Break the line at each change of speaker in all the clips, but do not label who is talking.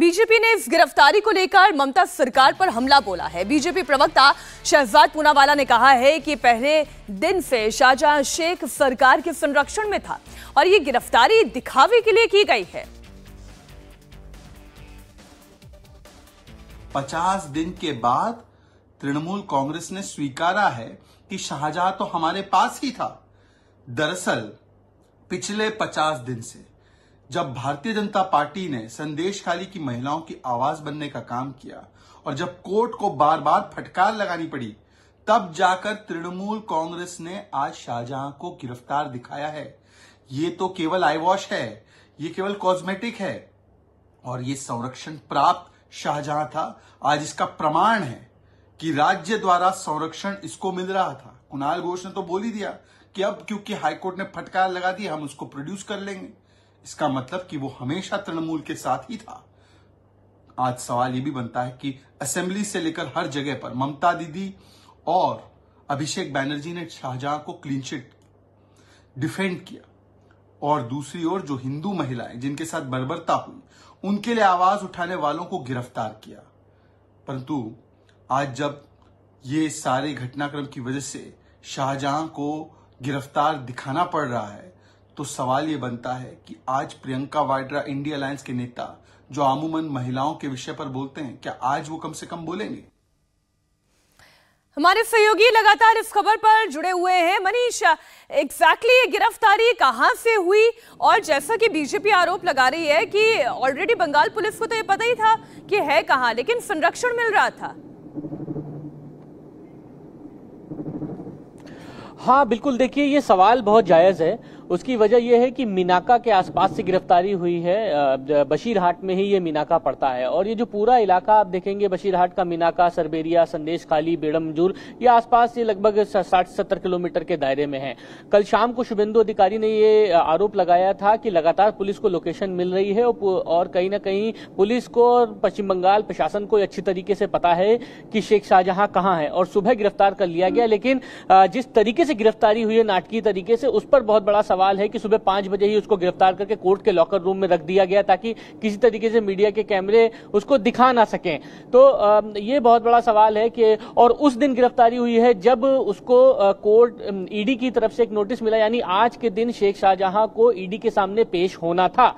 BJP ने इस गिरफ्तारी को लेकर ममता सरकार पर हमला बोला है बीजेपी प्रवक्ता शहजाद पूनावाला ने कहा है कि पहले दिन से शाहजहां शेख सरकार के संरक्षण में था और ये गिरफ्तारी दिखावे के लिए की गई है
पचास दिन के बाद तृणमूल कांग्रेस ने स्वीकारा है कि शाहजहां तो हमारे पास ही था दरअसल पिछले पचास दिन से जब भारतीय जनता पार्टी ने संदेश खाली की महिलाओं की आवाज बनने का काम किया और जब कोर्ट को बार बार फटकार लगानी पड़ी तब जाकर तृणमूल कांग्रेस ने आज शाहजहां को गिरफ्तार दिखाया है ये तो केवल आई वॉश है ये केवल कॉस्मेटिक है और ये संरक्षण प्राप्त शाहजहां था आज इसका प्रमाण है कि राज्य द्वारा संरक्षण इसको मिल रहा था कुणाल घोष ने तो बोल ही दिया कि अब क्योंकि हाईकोर्ट ने फटकार लगा दी हम उसको प्रोड्यूस कर लेंगे इसका मतलब कि वो हमेशा तृणमूल के साथ ही था आज सवाल ये भी बनता है कि असेंबली से लेकर हर जगह पर ममता दीदी और अभिषेक बैनर्जी ने शाहजहां को क्लीन चिट डिफेंड किया और दूसरी ओर जो हिंदू महिलाएं जिनके साथ बर्बरता हुई उनके लिए आवाज उठाने वालों को गिरफ्तार किया परंतु आज जब ये सारे घटनाक्रम की वजह से शाहजहां को गिरफ्तार दिखाना पड़ रहा है तो सवाल ये बनता है कि आज प्रियंका वाड्रा इंडिया अलायंस के नेता जो आमूमन महिलाओं के विषय पर बोलते हैं क्या आज वो कम से कम बोलेंगे
हमारे सहयोगी लगातार इस खबर पर जुड़े हुए हैं मनीष एग्जैक्टली exactly ये गिरफ्तारी कहां से हुई और जैसा कि बीजेपी आरोप लगा रही है कि ऑलरेडी बंगाल पुलिस को तो ये पता ही था कि है कहां लेकिन संरक्षण मिल रहा था
हाँ बिल्कुल देखिए ये सवाल बहुत जायज़ है उसकी वजह यह है कि मीनाका के आसपास से गिरफ्तारी हुई है बशीरहाट में ही ये मीनाका पड़ता है और ये जो पूरा इलाका आप देखेंगे बशीरहाट का मीनाका सरबेरिया संदेश खाली बेड़मजूर ये आसपास ये लगभग साठ सत्तर किलोमीटर के दायरे में है कल शाम को शुभेंदु अधिकारी ने ये आरोप लगाया था कि लगातार पुलिस को लोकेशन मिल रही है और कहीं ना कहीं पुलिस को और पश्चिम बंगाल प्रशासन को अच्छी तरीके से पता है कि शेख शाहजहां कहाँ है और सुबह गिरफ्तार कर लिया गया लेकिन जिस तरीके से गिरफ्तारी हुई है नाटकीय तरीके से उस पर बहुत बड़ा सवाल है कि सुबह पांच बजे ही उसको गिरफ्तार करके कोर्ट के लॉकर रूम में रख दिया गया ताकि किसी तरीके से मीडिया के कैमरे उसको दिखा ना सकें तो ये बहुत बड़ा सवाल है कि और उस दिन गिरफ्तारी हुई है जब उसको कोर्ट ईडी e की तरफ से एक नोटिस मिला यानी आज के दिन शेख शाहजहां को ईडी e के सामने पेश होना था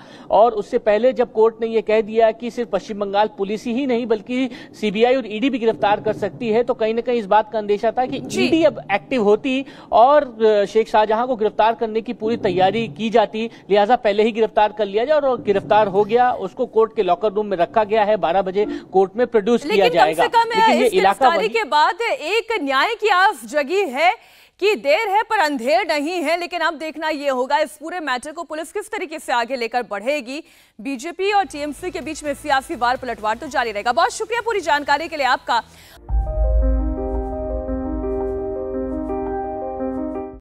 और उससे पहले जब कोर्ट ने यह कह दिया कि सिर्फ पश्चिम बंगाल पुलिस ही नहीं बल्कि सीबीआई और ईडी e भी गिरफ्तार कर सकती है तो कहीं ना कहीं इस बात का अंदेशा था कि ईडी अब एक्टिव होती और शेख शाहजहां को गिरफ्तार करने की पूरी तैयारी की जाती लिहाजा पहले ही गिरफ्तार कर लिया जाए और गिरफ्तार हो गया उसको कोर्ट के लॉकर रूम में रखा गया है बारह बजे कोर्ट में प्रोड्यूस किया जाएगा इलाका
के बाद एक न्याय की आस जगी है कि देर है पर अंधेर नहीं है लेकिन अब देखना यह होगा इस पूरे मैटर को पुलिस किस तरीके से आगे लेकर बढ़ेगी बीजेपी और टीएमसी के बीच में सियासी वार पलटवार तो जारी रहेगा बहुत शुक्रिया पूरी जानकारी के लिए आपका